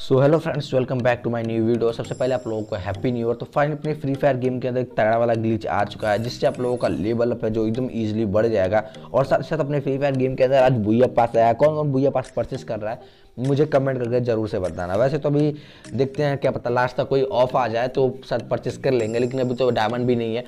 so hello friends welcome back to my new video सबसे पहले आप लोगों को हैप्पी न्यू ईयर तो फाइनली अपने फ्री फायर गेम के अंदर एक तगड़ा वाला ग्लिच आ चुका है जिससे आप लोगों का लेवल अप है जो एकदम ईजिली बढ़ जाएगा और साथ ही साथ अपने फ्री फायर गेम के अंदर आज भूया पास आया कौन कौन भूया पास परचेस कर रहा है मुझे कमेंट करके ज़रूर से बताना वैसे तो अभी देखते हैं क्या पता लास्ट तक कोई ऑफ आ जाए तो शायद परचेस कर लेंगे लेकिन अभी तो डायमंड भी नहीं है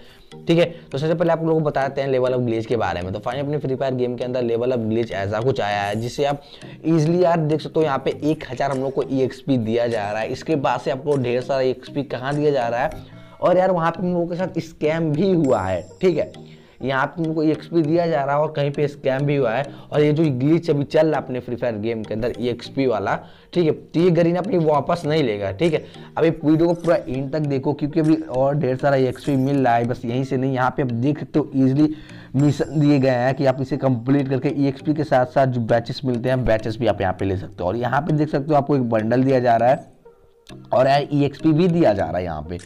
ठीक है तो सबसे पहले आप लोगों को बताते हैं लेवल ऑफ ग्लेज के बारे में तो फाइनली अपने फ्री फायर गेम के अंदर लेवल ऑफ ग्लेज ऐसा कुछ आया है जिसे आप इजिली यार देख सकते हो यहाँ पे एक हज़ार हम लोग को ई e दिया जा रहा है इसके बाद से आपको ढेर सारा ई e एक्स दिया जा रहा है और यार वहाँ पे हम लोगों के साथ स्कैम भी हुआ है ठीक है यहाँ पे तुमको एक्सपी दिया जा रहा है और कहीं पे स्कैम भी हुआ है और ये जो ग्लिच अभी चल रहा है अपने फ्री फायर गेम के अंदर एक्सपी वाला ठीक है तो ये गरीना अपनी वापस नहीं लेगा ठीक है अभी वीडियो को पूरा इन तक देखो क्योंकि अभी और ढेर सारा एक्सपी मिल रहा है बस यहीं से नहीं यहाँ पे अब देख तो ईजिली मिशन दिए गए हैं कि आप इसे कंप्लीट करके ई के साथ साथ जो बैचेस मिलते हैं बैचेस भी आप यहाँ पे ले सकते हो और यहाँ पे देख सकते हो आपको एक बंडल दिया जा रहा है और यार ई e भी दिया जा रहा है यहाँ पे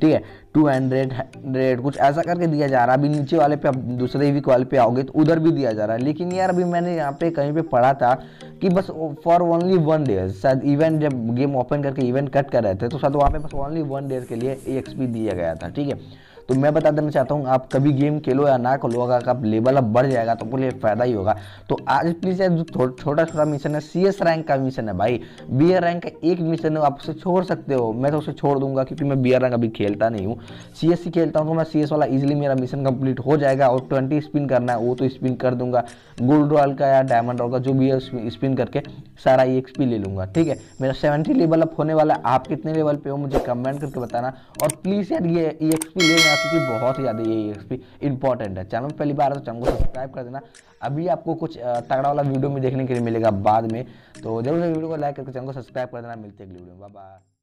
ठीक है टू हंड्रेड हंड्रेड कुछ ऐसा करके दिया जा रहा है अभी नीचे वाले पे आप दूसरे वीक वाले पे आओगे तो उधर भी दिया जा रहा है लेकिन यार अभी मैंने यहाँ पे कहीं पे पढ़ा था कि बस फॉर ओनली वन डे शायद इवेंट जब गेम ओपन करके इवेंट कट कर रहे थे तो शायद वहाँ पे बस ओनली वन डे के लिए ई e दिया गया था ठीक है तो मैं बता देना चाहता हूँ आप कभी गेम खेलो या ना खेलो अगर आप लेवल अब बढ़ जाएगा तो आपको लिए फायदा ही होगा तो आज प्लीज़ यार जो छोटा छोटा मिशन है सी एस रैंक का मिशन है भाई बी आर रैंक का एक मिशन है आप उसे छोड़ सकते हो मैं तो उसे छोड़ दूंगा क्योंकि मैं बी आर रैंक अभी खेलता नहीं हूँ सी एस सी खेलता हूँ तो मैं सी एस वाला इजिली मेरा मिशन कंप्लीट हो जाएगा और ट्वेंटी स्पिन करना है वो तो स्पिन कर दूंगा गोल्ड रॉयल का या डायमंड रॉयल का जो भी है स्पिन करके सारा ई ले लूंगा ठीक है मेरा सेवेंटी लेवल अप होने वाला है आप कितने लेवल पे हो मुझे कमेंट करके बताना और प्लीज़ यार ये ई ले लेना देना क्योंकि बहुत ही ज़्यादा ये रेसिपी इंपॉर्टेंट है चैनल पहली बार है तो चैनल को सब्सक्राइब कर देना अभी आपको कुछ तगड़ा वाला वीडियो में देखने के लिए मिलेगा बाद में तो जरूर वीडियो को लाइक करके चैनल को सब्सक्राइब कर देना मिलते अगली वीडियो में बाबा